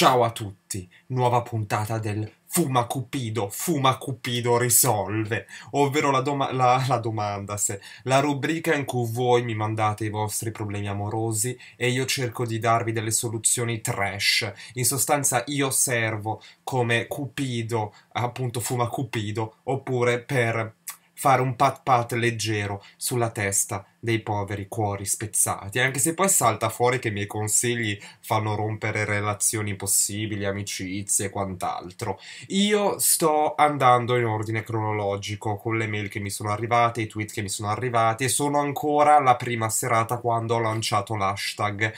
Ciao a tutti, nuova puntata del Fuma Cupido, Fuma Cupido risolve, ovvero la, doma- la, la, domanda se la rubrica in cui voi mi mandate i vostri problemi amorosi e io cerco di darvi delle soluzioni trash. In sostanza io servo come Cupido, appunto Fuma Cupido, oppure per fare un pat pat leggero sulla testa dei poveri cuori spezzati, anche se poi salta fuori che i miei consigli fanno rompere relazioni possibili, amicizie e quant'altro. Io sto andando in ordine cronologico con le mail che mi sono arrivate, i tweet che mi sono arrivati e sono ancora alla prima serata quando ho lanciato l'hashtag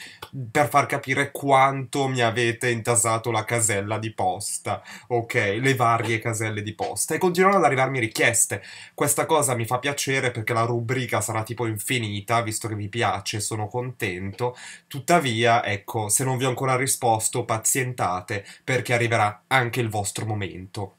per far capire quanto mi avete intasato la casella di posta, ok? Le varie caselle di posta e continuano ad arrivarmi richieste. Questa cosa mi fa piacere perché la rubrica sarà tipo infinita finita, visto che vi piace, sono contento. Tuttavia, ecco, se non vi ho ancora risposto, pazientate perché arriverà anche il vostro momento.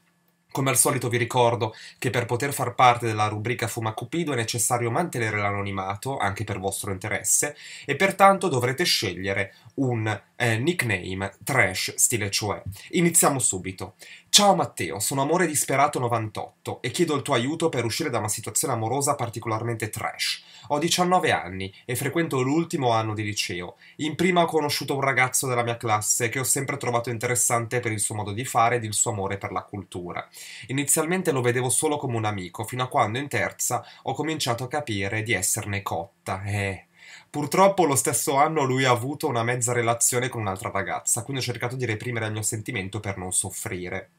Come al solito vi ricordo che per poter far parte della rubrica Fuma Cupido è necessario mantenere l'anonimato, anche per vostro interesse, e pertanto dovrete scegliere un eh, nickname trash stile cioè. Iniziamo subito. Ciao Matteo, sono Amore Disperato 98 e chiedo il tuo aiuto per uscire da una situazione amorosa particolarmente trash. Ho 19 anni e frequento l'ultimo anno di liceo. In prima ho conosciuto un ragazzo della mia classe che ho sempre trovato interessante per il suo modo di fare ed il suo amore per la cultura. Inizialmente lo vedevo solo come un amico, fino a quando in terza ho cominciato a capire di esserne cotta. Eh. Purtroppo lo stesso anno lui ha avuto una mezza relazione con un'altra ragazza, quindi ho cercato di reprimere il mio sentimento per non soffrire.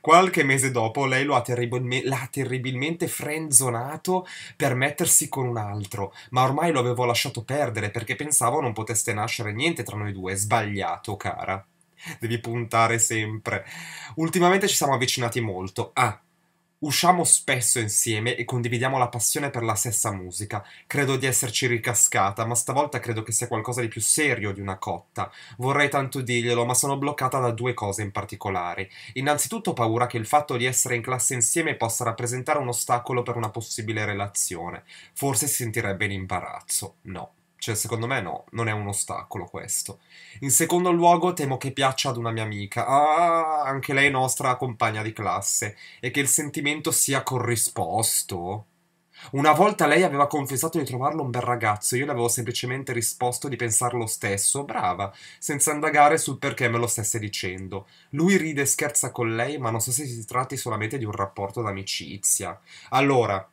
Qualche mese dopo lei lo ha terribilme- l'ha terribilmente frenzonato per mettersi con un altro, ma ormai lo avevo lasciato perdere perché pensavo non potesse nascere niente tra noi due. Sbagliato, cara. Devi puntare sempre. Ultimamente ci siamo avvicinati molto. Ah, Usciamo spesso insieme e condividiamo la passione per la stessa musica. Credo di esserci ricascata, ma stavolta credo che sia qualcosa di più serio di una cotta. Vorrei tanto dirglielo, ma sono bloccata da due cose in particolare. Innanzitutto paura che il fatto di essere in classe insieme possa rappresentare un ostacolo per una possibile relazione. Forse si sentirebbe in imbarazzo. No. Cioè, secondo me no, non è un ostacolo questo. In secondo luogo, temo che piaccia ad una mia amica. Ah, anche lei è nostra compagna di classe. E che il sentimento sia corrisposto. Una volta lei aveva confessato di trovarlo un bel ragazzo, io le avevo semplicemente risposto di pensarlo stesso, brava, senza indagare sul perché me lo stesse dicendo. Lui ride e scherza con lei, ma non so se si tratti solamente di un rapporto d'amicizia. Allora,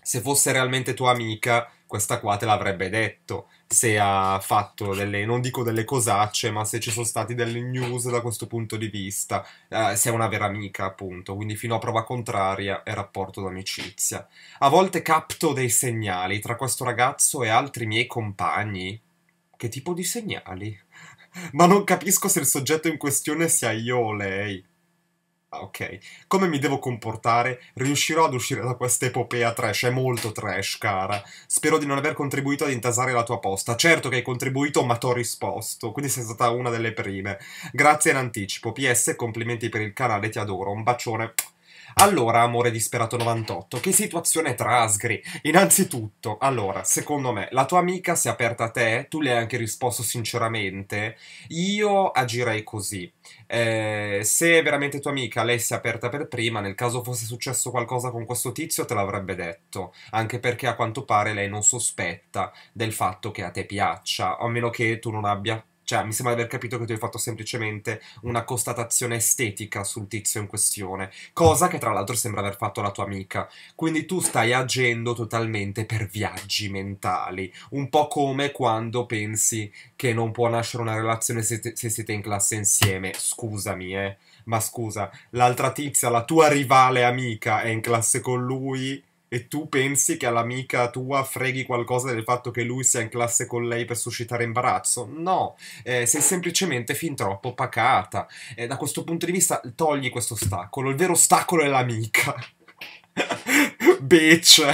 se fosse realmente tua amica, questa qua te l'avrebbe detto se ha fatto delle, non dico delle cosacce, ma se ci sono stati delle news da questo punto di vista, eh, se è una vera amica appunto, quindi fino a prova contraria è rapporto d'amicizia. A volte capto dei segnali tra questo ragazzo e altri miei compagni. Che tipo di segnali? ma non capisco se il soggetto in questione sia io o lei. Ah, ok. Come mi devo comportare? Riuscirò ad uscire da questa epopea trash? È molto trash, cara. Spero di non aver contribuito ad intasare la tua posta. Certo che hai contribuito, ma t'ho risposto. Quindi sei stata una delle prime. Grazie in anticipo. PS, complimenti per il canale, ti adoro. Un bacione. Allora, amore disperato 98, che situazione trasgri? Innanzitutto, allora, secondo me, la tua amica si è aperta a te, tu le hai anche risposto sinceramente, io agirei così. Eh, se veramente tua amica, lei si è aperta per prima, nel caso fosse successo qualcosa con questo tizio te l'avrebbe detto, anche perché a quanto pare lei non sospetta del fatto che a te piaccia, a meno che tu non abbia cioè, mi sembra di aver capito che tu hai fatto semplicemente una constatazione estetica sul tizio in questione, cosa che tra l'altro sembra aver fatto la tua amica. Quindi tu stai agendo totalmente per viaggi mentali, un po' come quando pensi che non può nascere una relazione se, te- se siete in classe insieme. Scusami, eh. Ma scusa, l'altra tizia, la tua rivale amica, è in classe con lui e tu pensi che all'amica tua freghi qualcosa del fatto che lui sia in classe con lei per suscitare imbarazzo. No, eh, sei semplicemente fin troppo pacata. Eh, da questo punto di vista togli questo ostacolo. Il vero ostacolo è l'amica. Bitch.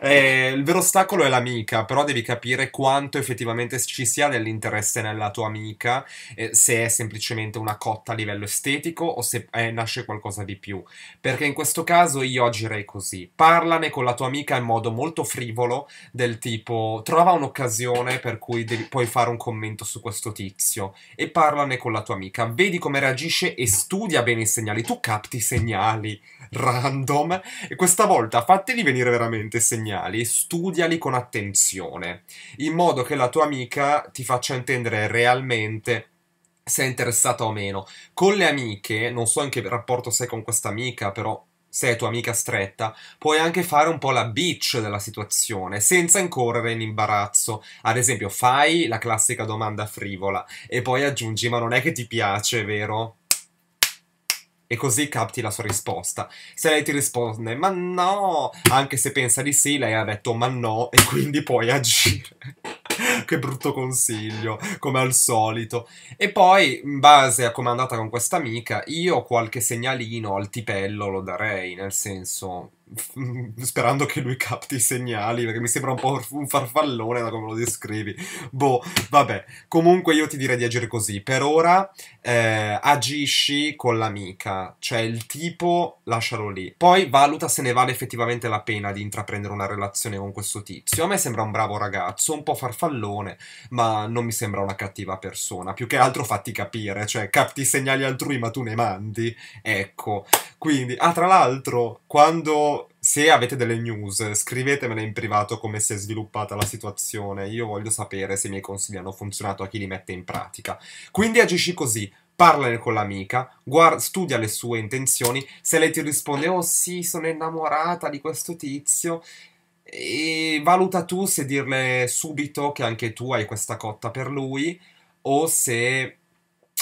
Eh, il vero ostacolo è l'amica, però devi capire quanto effettivamente ci sia dell'interesse nella tua amica, eh, se è semplicemente una cotta a livello estetico o se eh, nasce qualcosa di più. Perché in questo caso io agirei così: parlane con la tua amica in modo molto frivolo, del tipo trova un'occasione per cui devi, puoi fare un commento su questo tizio e parlane con la tua amica, vedi come reagisce e studia bene i segnali. Tu capti i segnali random e questa volta fateli venire veramente attentamente segnali, studiali con attenzione, in modo che la tua amica ti faccia intendere realmente se è interessata o meno. Con le amiche, non so in che rapporto sei con questa amica, però se è tua amica stretta, puoi anche fare un po' la bitch della situazione, senza incorrere in imbarazzo. Ad esempio, fai la classica domanda frivola e poi aggiungi: Ma non è che ti piace, vero? e così capti la sua risposta. Se lei ti risponde ma no, anche se pensa di sì, lei ha detto ma no e quindi puoi agire. che brutto consiglio, come al solito. E poi, in base a come è andata con questa amica, io qualche segnalino al tipello lo darei, nel senso sperando che lui capti i segnali, perché mi sembra un po' un farfallone da come lo descrivi. Boh, vabbè. Comunque io ti direi di agire così. Per ora eh, agisci con l'amica, cioè il tipo lascialo lì. Poi valuta se ne vale effettivamente la pena di intraprendere una relazione con questo tizio. A me sembra un bravo ragazzo, un po' farfallone, ma non mi sembra una cattiva persona. Più che altro fatti capire, cioè capti i segnali altrui ma tu ne mandi. Ecco. Quindi, ah, tra l'altro, quando se avete delle news, scrivetemele in privato come si è sviluppata la situazione. Io voglio sapere se i miei consigli hanno funzionato a chi li mette in pratica. Quindi agisci così. Parlane con l'amica, guarda, studia le sue intenzioni. Se lei ti risponde, oh sì, sono innamorata di questo tizio, e valuta tu se dirle subito che anche tu hai questa cotta per lui o se eh,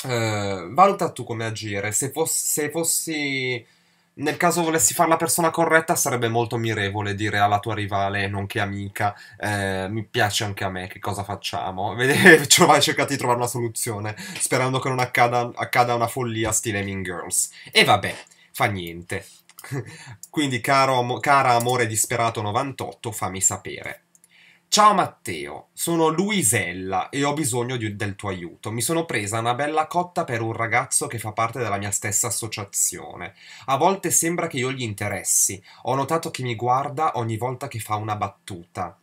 valuta tu come agire se, fos- se fossi nel caso volessi fare la persona corretta, sarebbe molto mirevole dire alla tua rivale, nonché amica, eh, mi piace anche a me, che cosa facciamo? Vedete, cercato di trovare una soluzione, sperando che non accada, accada una follia stile Mean Girls. E vabbè, fa niente. Quindi, caro, cara amore disperato 98, fammi sapere. Ciao Matteo, sono Luisella e ho bisogno di, del tuo aiuto. Mi sono presa una bella cotta per un ragazzo che fa parte della mia stessa associazione. A volte sembra che io gli interessi. Ho notato che mi guarda ogni volta che fa una battuta.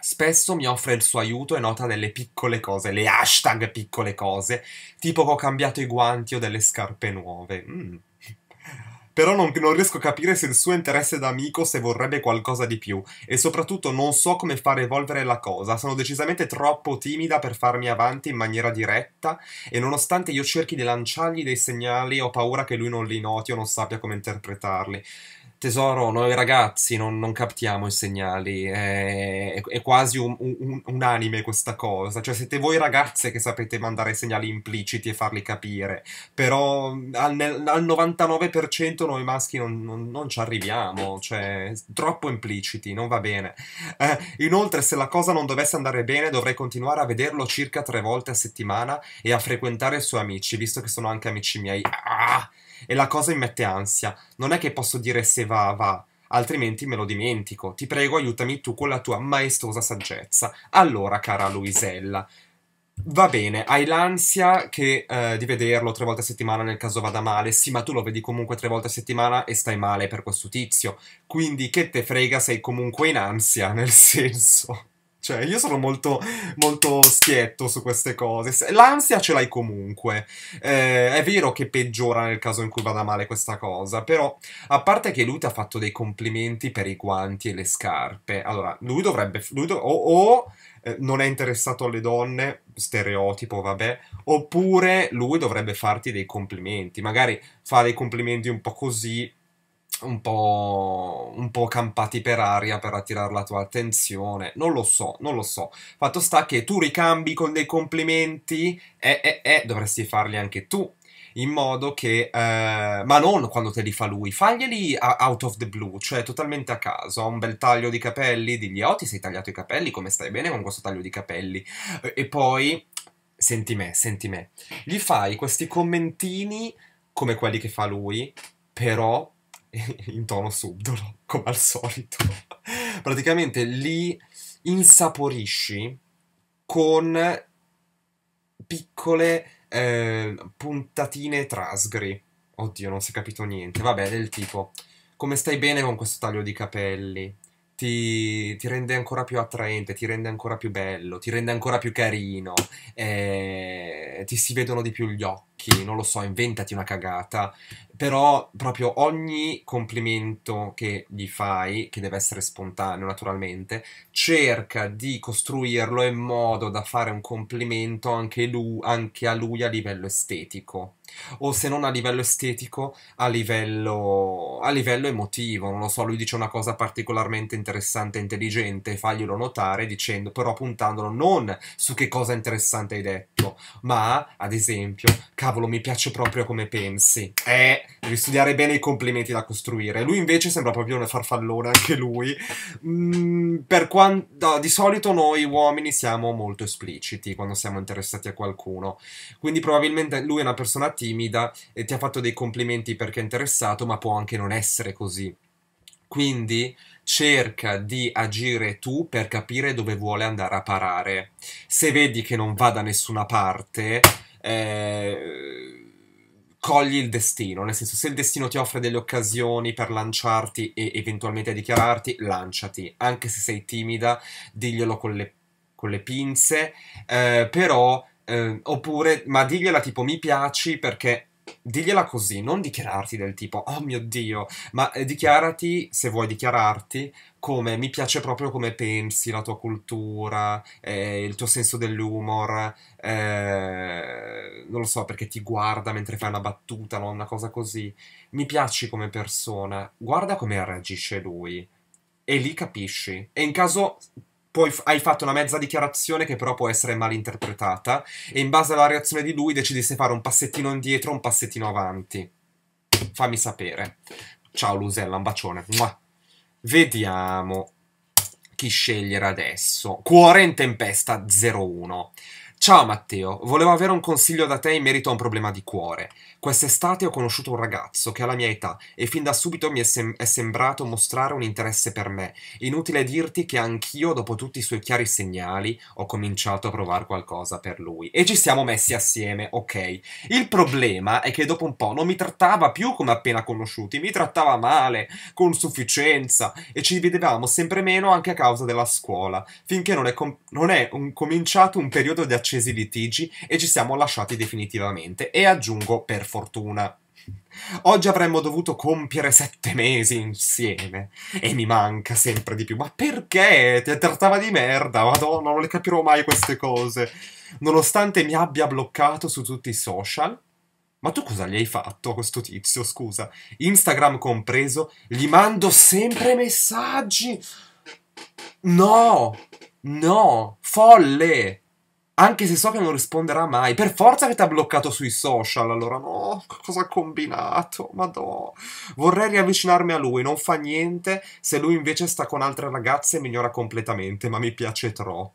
Spesso mi offre il suo aiuto e nota delle piccole cose, le hashtag piccole cose, tipo che ho cambiato i guanti o delle scarpe nuove. Mm però non, non, riesco a capire se il suo interesse da amico se vorrebbe qualcosa di più e soprattutto non so come far evolvere la cosa, sono decisamente troppo timida per farmi avanti in maniera diretta e nonostante io cerchi di lanciargli dei segnali ho paura che lui non li noti o non sappia come interpretarli tesoro, noi ragazzi non, non captiamo i segnali, è, è quasi un, un, unanime questa cosa, cioè siete voi ragazze che sapete mandare segnali impliciti e farli capire, però al, nel, al 99% noi maschi non, non, non, ci arriviamo, cioè troppo impliciti, non va bene. Eh, inoltre se la cosa non dovesse andare bene dovrei continuare a vederlo circa tre volte a settimana e a frequentare i suoi amici, visto che sono anche amici miei. Ah! e la cosa mi mette ansia. Non è che posso dire se va, va, altrimenti me lo dimentico. Ti prego, aiutami tu con la tua maestosa saggezza. Allora, cara Luisella, Va bene, hai l'ansia che, eh, di vederlo tre volte a settimana nel caso vada male, sì, ma tu lo vedi comunque tre volte a settimana e stai male per questo tizio. Quindi che te frega, sei comunque in ansia, nel senso. Cioè, io sono molto, molto schietto su queste cose. L'ansia ce l'hai comunque. Eh, è vero che peggiora nel caso in cui vada male questa cosa, però a parte che lui ti ha fatto dei complimenti per i guanti e le scarpe. Allora, lui dovrebbe... Lui dov- o, o eh, non è interessato alle donne, stereotipo, vabbè, oppure lui dovrebbe farti dei complimenti. Magari fa dei complimenti un po' così un po', un po', campati per aria per attirare la tua attenzione. Non lo so, non lo so. Fatto sta che tu ricambi con dei complimenti e, eh, eh, dovresti farli anche tu. In modo che, eh, ma non quando te li fa lui, faglieli out of the blue, cioè totalmente a caso. Ha un bel taglio di capelli, digli: Oh, ti sei tagliato i capelli, come stai bene con questo taglio di capelli? E poi, senti me, senti me, gli fai questi commentini come quelli che fa lui, però in tono subdolo, come al solito. Praticamente li insaporisci con piccole eh, puntatine trasgri. Oddio, non si è capito niente. Vabbè, del tipo, come stai bene con questo taglio di capelli? ti, ti, rende ancora più attraente, ti rende ancora più bello, ti rende ancora più carino, eh, ti si vedono di più gli occhi, non lo so, inventati una cagata, però proprio ogni complimento che gli fai, che deve essere spontaneo naturalmente, cerca di costruirlo in modo da fare un complimento anche, lui, anche a lui a livello estetico o se non a livello estetico, a livello, a livello emotivo. Non lo so, lui dice una cosa particolarmente interessante e intelligente, faglielo notare dicendo, però puntandolo non su che cosa interessante hai detto, ma ad esempio, cavolo, mi piace proprio come pensi. Eh, devi studiare bene i complimenti da costruire. Lui invece sembra proprio un farfallone, anche lui. Mm, per quanto di solito noi uomini siamo molto espliciti quando siamo interessati a qualcuno. Quindi probabilmente lui è una persona attiva timida e ti ha fatto dei complimenti perché è interessato, ma può anche non essere così. Quindi cerca di agire tu per capire dove vuole andare a parare. Se vedi che non va da nessuna parte, eh, cogli il destino, nel senso se il destino ti offre delle occasioni per lanciarti e eventualmente dichiararti, lanciati, anche se sei timida, diglielo con le, con le pinze, eh, però eh, oppure, ma digliela tipo mi piaci perché digliela così, non dichiararti del tipo oh mio dio, ma eh, dichiarati se vuoi dichiararti come mi piace proprio come pensi, la tua cultura, eh, il tuo senso dell'umor, eh, non lo so perché ti guarda mentre fai una battuta, no? una cosa così, mi piaci come persona, guarda come reagisce lui e lì capisci e in caso poi hai fatto una mezza dichiarazione che però può essere malinterpretata e in base alla reazione di lui decidi se fare un passettino indietro o un passettino avanti. Fammi sapere. Ciao Lusella, un bacione. Mua. Vediamo chi scegliere adesso. Cuore in tempesta 01. Ciao Matteo, volevo avere un consiglio da te in merito a un problema di cuore. Quest'estate ho conosciuto un ragazzo che ha la mia età e fin da subito mi è, sem- è, sembrato mostrare un interesse per me. Inutile dirti che anch'io, dopo tutti i suoi chiari segnali, ho cominciato a provare qualcosa per lui. E ci siamo messi assieme, ok. Il problema è che dopo un po' non mi trattava più come appena conosciuti, mi trattava male, con sufficienza, e ci vedevamo sempre meno anche a causa della scuola, finché non è, com- non è un- cominciato un periodo di accettazione accesi litigi e ci siamo lasciati definitivamente. E aggiungo per fortuna. Oggi avremmo dovuto compiere sette mesi insieme e mi manca sempre di più. Ma perché? Ti trattava di merda, madonna, non le capirò mai queste cose. Nonostante mi abbia bloccato su tutti i social, ma tu cosa gli hai fatto a questo tizio, scusa? Instagram compreso, gli mando sempre messaggi. No, no, folle. Anche se so che non risponderà mai. Per forza che ti ha bloccato sui social. Allora, no, cosa ha combinato? Madò. Vorrei riavvicinarmi a lui, non fa niente. Se lui invece sta con altre ragazze migliora completamente, ma mi piace troppo.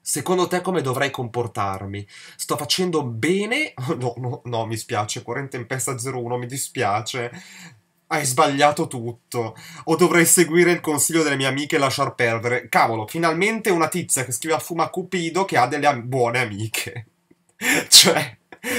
Secondo te come dovrei comportarmi? Sto facendo bene? No, no, no, mi spiace, Cuore in Tempesta 01, mi dispiace hai sbagliato tutto. O dovrei seguire il consiglio delle mie amiche e lasciar perdere. Cavolo, finalmente una tizia che scrive a Fuma Cupido che ha delle am- buone amiche. cioè,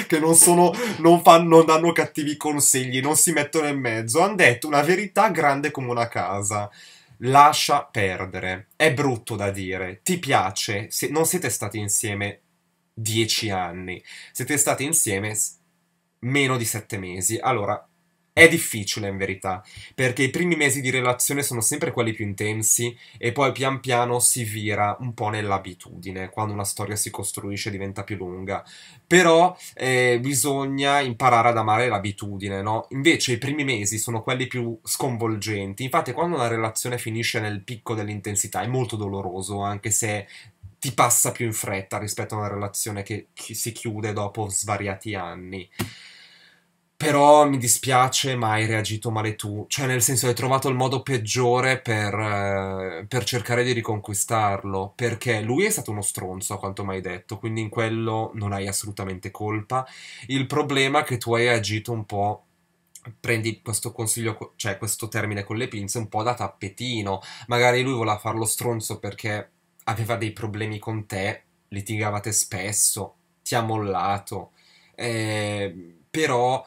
che non sono, non, fanno, non danno cattivi consigli, non si mettono in mezzo. Hanno detto una verità grande come una casa. Lascia perdere. È brutto da dire. Ti piace? Se non siete stati insieme dieci anni. Siete stati insieme meno di sette mesi. Allora, è difficile in verità, perché i primi mesi di relazione sono sempre quelli più intensi e poi pian piano si vira un po' nell'abitudine, quando una storia si costruisce diventa più lunga. Però eh, bisogna imparare ad amare l'abitudine, no? Invece i primi mesi sono quelli più sconvolgenti, infatti quando una relazione finisce nel picco dell'intensità è molto doloroso, anche se ti passa più in fretta rispetto a una relazione che si chiude dopo svariati anni. Però mi dispiace, ma hai reagito male tu. Cioè, nel senso, hai trovato il modo peggiore per, eh, per cercare di riconquistarlo. Perché lui è stato uno stronzo, a quanto mi hai detto. Quindi in quello non hai assolutamente colpa. Il problema è che tu hai agito un po' prendi questo consiglio, cioè questo termine con le pinze un po' da tappetino. Magari lui voleva farlo stronzo perché aveva dei problemi con te, litigavate spesso, ti ha mollato. Eh, però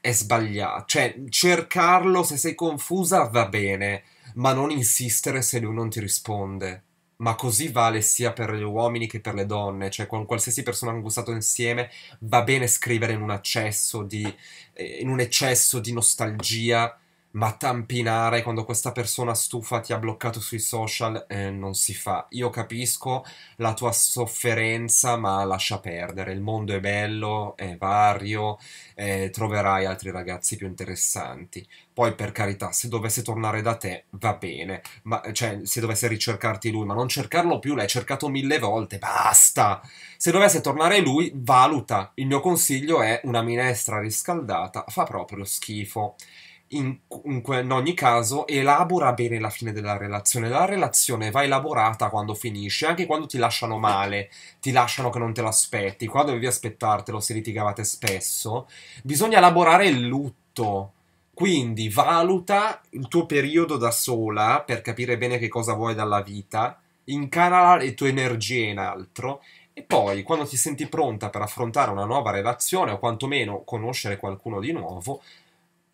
è sbagliato. Cioè, cercarlo se sei confusa va bene, ma non insistere se lui non ti risponde. Ma così vale sia per gli uomini che per le donne, cioè con qualsiasi persona angustato insieme va bene scrivere in un, di, eh, in un eccesso di nostalgia ma tampinare quando questa persona stufa ti ha bloccato sui social eh, non si fa. Io capisco la tua sofferenza, ma lascia perdere. Il mondo è bello, è vario, eh, troverai altri ragazzi più interessanti. Poi, per carità, se dovesse tornare da te va bene, ma eh, cioè, se dovesse ricercarti lui, ma non cercarlo più, l'hai cercato mille volte, basta. Se dovesse tornare lui, valuta. Il mio consiglio è una minestra riscaldata, fa proprio schifo in, in, ogni caso elabora bene la fine della relazione. La relazione va elaborata quando finisce, anche quando ti lasciano male, ti lasciano che non te l'aspetti. quando dovevi aspettartelo se litigavate spesso. Bisogna elaborare il lutto. Quindi valuta il tuo periodo da sola per capire bene che cosa vuoi dalla vita, incanala le tue energie in altro e poi, quando ti senti pronta per affrontare una nuova relazione o quantomeno conoscere qualcuno di nuovo,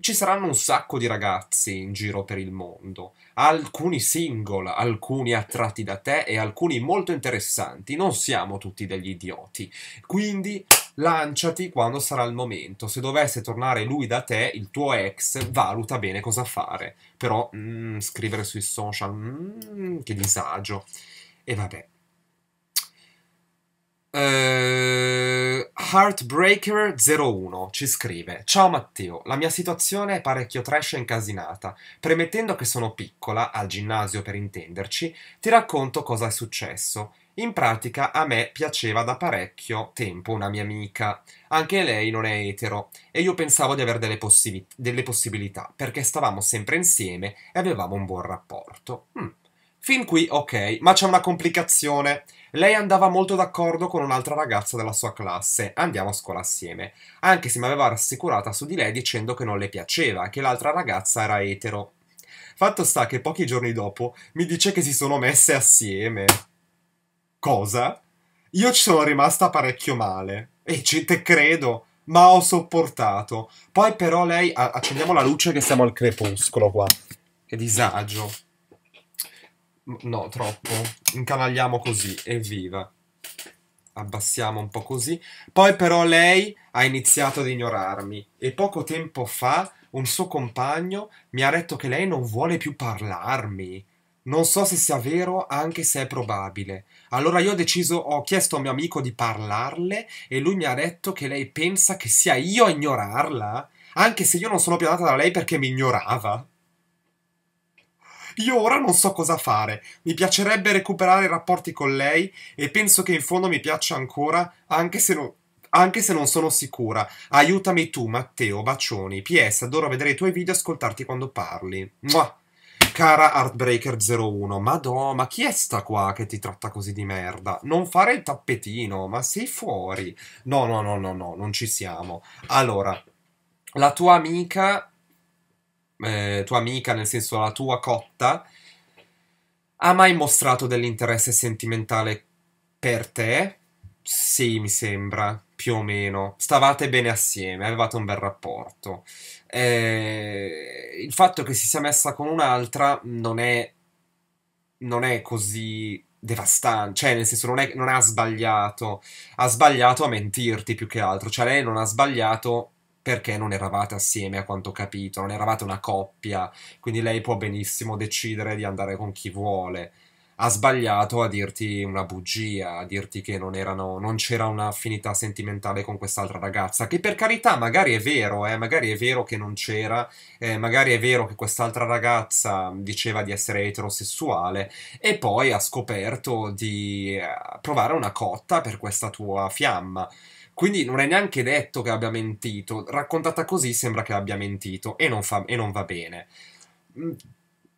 ci saranno un sacco di ragazzi in giro per il mondo, alcuni single, alcuni attratti da te e alcuni molto interessanti, non siamo tutti degli idioti. Quindi lanciati quando sarà il momento. Se dovesse tornare lui da te, il tuo ex, valuta bene cosa fare. Però mm, scrivere sui social, mm, che disagio. E vabbè. Uh, eh, Heartbreaker01 ci scrive: Ciao Matteo, la mia situazione è parecchio trash e incasinata. Premettendo che sono piccola, al ginnasio per intenderci, ti racconto cosa è successo. In pratica a me piaceva da parecchio tempo una mia amica. Anche lei non è etero e io pensavo di avere delle, possib- delle possibilità perché stavamo sempre insieme e avevamo un buon rapporto. Hmm. Fin qui ok, ma c'è una complicazione. Lei andava molto d'accordo con un'altra ragazza della sua classe, andiamo a scuola assieme, anche se mi aveva rassicurata su di lei dicendo che non le piaceva, che l'altra ragazza era etero. Fatto sta che pochi giorni dopo mi dice che si sono messe assieme. Cosa? Io ci sono rimasta parecchio male. E ci te credo, ma ho sopportato. Poi però lei... Accendiamo la luce che siamo al crepuscolo qua. Che disagio. No, troppo. Incanagliamo così, evviva. Abbassiamo un po' così. Poi però lei ha iniziato ad ignorarmi e poco tempo fa un suo compagno mi ha detto che lei non vuole più parlarmi. Non so se sia vero, anche se è probabile. Allora io ho deciso, ho chiesto a mio amico di parlarle e lui mi ha detto che lei pensa che sia io a ignorarla, anche se io non sono più andata da lei perché mi ignorava. Io ora non so cosa fare. Mi piacerebbe recuperare i rapporti con lei e penso che in fondo mi piaccia ancora, anche se non anche se non sono sicura. Aiutami tu, Matteo. Bacioni. PS, adoro vedere i tuoi video e ascoltarti quando parli. Mua. Cara Heartbreaker01, madò, ma chi è sta qua che ti tratta così di merda? Non fare il tappetino, ma sei fuori. No, no, no, no, no, non ci siamo. Allora, la tua amica eh, tua amica, nel senso la tua cotta, ha mai mostrato dell'interesse sentimentale per te? Sì, mi sembra, più o meno. Stavate bene assieme, avevate un bel rapporto. Eh, il fatto che si sia messa con un'altra non è, non è così devastante, cioè nel senso non, è, non ha sbagliato, ha sbagliato a mentirti più che altro, cioè lei non ha sbagliato perché non eravate assieme a quanto ho capito, non eravate una coppia, quindi lei può benissimo decidere di andare con chi vuole. Ha sbagliato a dirti una bugia, a dirti che non, erano, non c'era un'affinità sentimentale con quest'altra ragazza, che per carità magari è vero, eh, magari è vero che non c'era, eh, magari è vero che quest'altra ragazza diceva di essere eterosessuale e poi ha scoperto di eh, provare una cotta per questa tua fiamma. Quindi non è neanche detto che abbia mentito. Raccontata così sembra che abbia mentito e non, fa, e non va bene. Mm,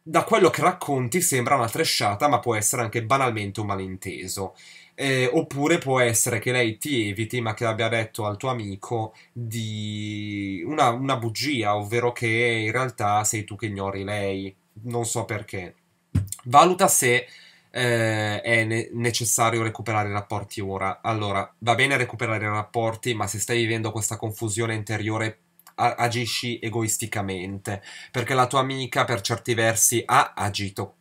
da quello che racconti sembra una tresciata, ma può essere anche banalmente un malinteso. Eh, oppure può essere che lei ti eviti, ma che abbia detto al tuo amico di una, una, bugia, ovvero che in realtà sei tu che ignori lei. Non so perché. Valuta se eh, è ne- necessario recuperare i rapporti ora. Allora, va bene recuperare i rapporti, ma se stai vivendo questa confusione interiore agisci egoisticamente, perché la tua amica per certi versi ha agito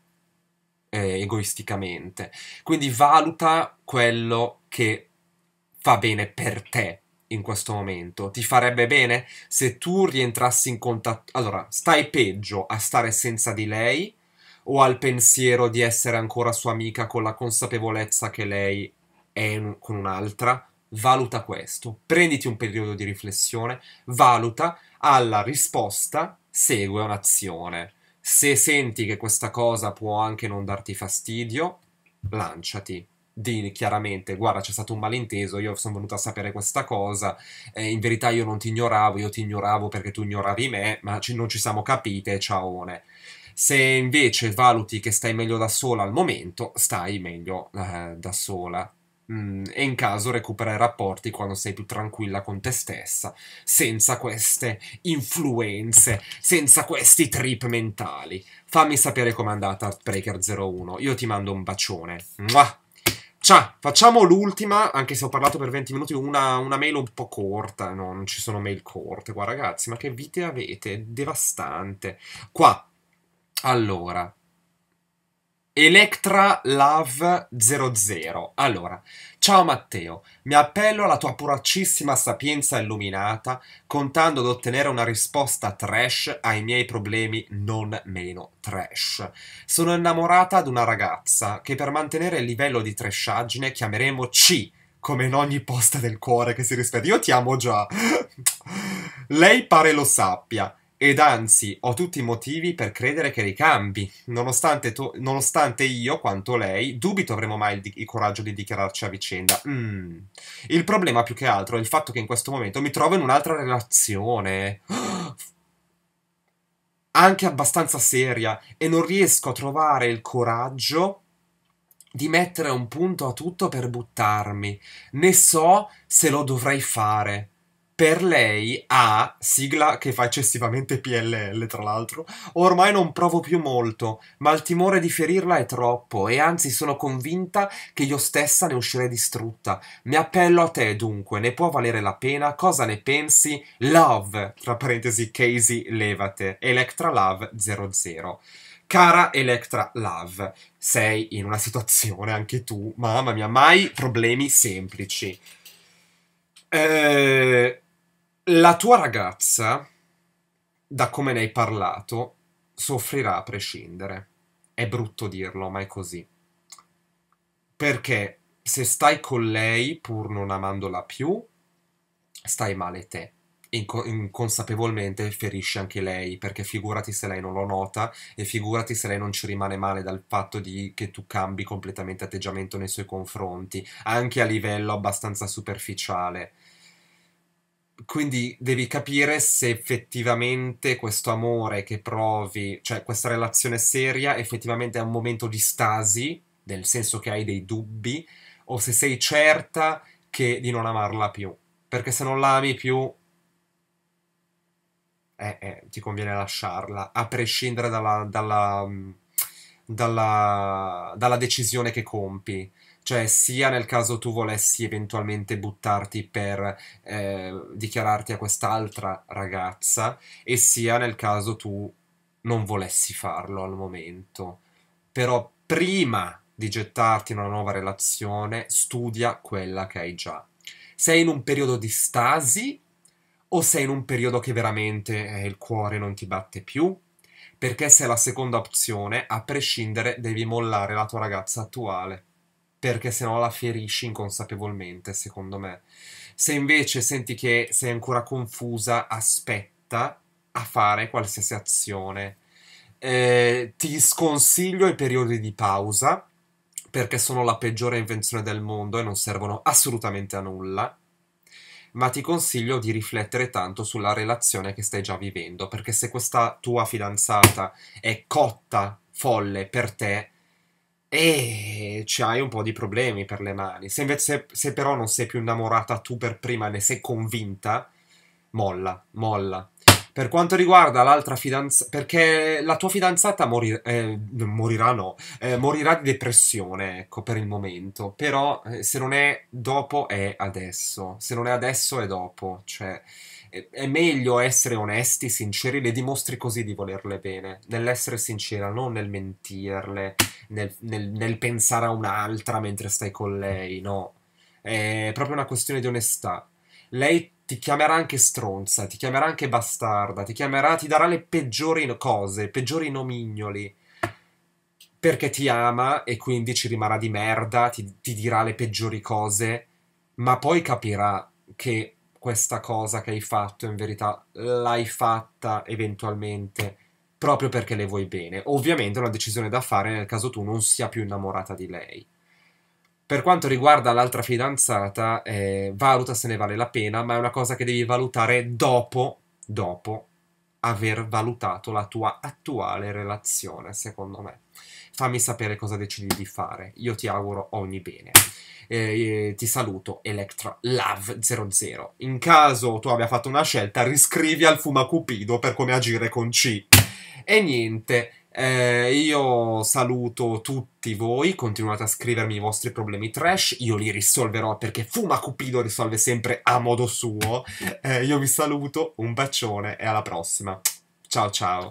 eh, egoisticamente. Quindi valuta quello che fa bene per te in questo momento. Ti farebbe bene se tu rientrassi in contatto... Allora, stai peggio a stare senza di lei o al pensiero di essere ancora sua amica con la consapevolezza che lei è con un'altra, valuta questo. Prenditi un periodo di riflessione, valuta, alla risposta segue un'azione. Se senti che questa cosa può anche non darti fastidio, lanciati. Dì chiaramente, guarda, c'è stato un malinteso, io sono venuto a sapere questa cosa, eh, in verità io non ti ignoravo, io ti ignoravo perché tu ignoravi me, ma ci, non ci siamo capite, ciaone. Se invece valuti che stai meglio da sola al momento, stai meglio eh, da sola. Mm, e in caso recupera i rapporti quando sei più tranquilla con te stessa, senza queste influenze, senza questi trip mentali. Fammi sapere com'è andata Breaker01. Io ti mando un bacione. Mua! Ciao, facciamo l'ultima, anche se ho parlato per 20 minuti, una, una mail un po' corta, no, non ci sono mail corte, qua ragazzi, ma che vite avete, devastante. Qua, allora, Electra Love 00. Allora, ciao Matteo, mi appello alla tua puracissima sapienza illuminata, contando ad ottenere una risposta trash ai miei problemi non meno trash. Sono innamorata di una ragazza che per mantenere il livello di trashaggine chiameremo C, come in ogni posta del cuore che si rispetta. Io ti amo già. Lei pare lo sappia ed anzi, ho tutti i motivi per credere che ricambi, nonostante, to- nonostante io, quanto lei, dubito avremo mai il, di- il coraggio di dichiararci a vicenda. Mm. Il problema più che altro è il fatto che in questo momento mi trovo in un'altra relazione. Anche abbastanza seria, e non riesco a trovare il coraggio di mettere un punto a tutto per buttarmi. Ne so se lo dovrei fare per lei A, sigla che fa eccessivamente PLL tra l'altro, ormai non provo più molto, ma il timore di ferirla è troppo e anzi sono convinta che io stessa ne uscirei distrutta. Mi appello a te dunque, ne può valere la pena? Cosa ne pensi? Love, tra parentesi Casey levate, Electra Love 00. Cara Electra Love, sei in una situazione anche tu, mamma mia, mai problemi semplici. Eh la tua ragazza, da come ne hai parlato, soffrirà a prescindere. È brutto dirlo, ma è così. Perché se stai con lei pur non amandola più, stai male te. Inco- inconsapevolmente ferisce anche lei, perché figurati se lei non lo nota e figurati se lei non ci rimane male dal fatto di, che tu cambi completamente atteggiamento nei suoi confronti, anche a livello abbastanza superficiale quindi devi capire se effettivamente questo amore che provi, cioè questa relazione seria, effettivamente è un momento di stasi, nel senso che hai dei dubbi, o se sei certa che di non amarla più. Perché se non la ami più, eh, eh, ti conviene lasciarla, a prescindere dalla, dalla, dalla, dalla decisione che compi cioè sia nel caso tu volessi eventualmente buttarti per eh, dichiararti a quest'altra ragazza e sia nel caso tu non volessi farlo al momento. Però prima di gettarti in una nuova relazione, studia quella che hai già. Sei in un periodo di stasi o sei in un periodo che veramente eh, il cuore non ti batte più? Perché se è la seconda opzione, a prescindere, devi mollare la tua ragazza attuale perché sennò la ferisci inconsapevolmente, secondo me. Se invece senti che sei ancora confusa, aspetta a fare qualsiasi azione. Eh, ti sconsiglio i periodi di pausa perché sono la peggiore invenzione del mondo e non servono assolutamente a nulla. Ma ti consiglio di riflettere tanto sulla relazione che stai già vivendo, perché se questa tua fidanzata è cotta, folle per te, e ci hai un po' di problemi per le mani. Se, invece, se però non sei più innamorata tu per prima, ne sei convinta, molla, molla. Per quanto riguarda l'altra fidanzata, perché la tua fidanzata morir- eh, morirà, no, eh, morirà di depressione, ecco, per il momento. Però eh, se non è dopo, è adesso. Se non è adesso, è dopo. Cioè, è meglio essere onesti, sinceri, le dimostri così di volerle bene, nell'essere sincera, non nel mentirle, nel, nel, nel pensare a un'altra mentre stai con lei, no. È proprio una questione di onestà. Lei ti chiamerà anche stronza, ti chiamerà anche bastarda, ti chiamerà, ti darà le peggiori cose, i peggiori nomignoli. Perché ti ama e quindi ci rimarrà di merda, ti, ti dirà le peggiori cose, ma poi capirà che questa cosa che hai fatto in verità l'hai fatta eventualmente proprio perché le vuoi bene. Ovviamente è una decisione da fare nel caso tu non sia più innamorata di lei. Per quanto riguarda l'altra fidanzata, eh, valuta se ne vale la pena, ma è una cosa che devi valutare dopo, dopo aver valutato la tua attuale relazione, secondo me fammi sapere cosa decidi di fare. Io ti auguro ogni bene. Eh, eh, ti saluto, Electra Love 00. In caso tu abbia fatto una scelta, riscrivi al Fumacupido per come agire con C. E niente. Eh, io saluto tutti voi, continuate a scrivermi i vostri problemi trash, io li risolverò perché Fuma Cupido risolve sempre a modo suo. Eh, io vi saluto, un bacione e alla prossima. Ciao ciao.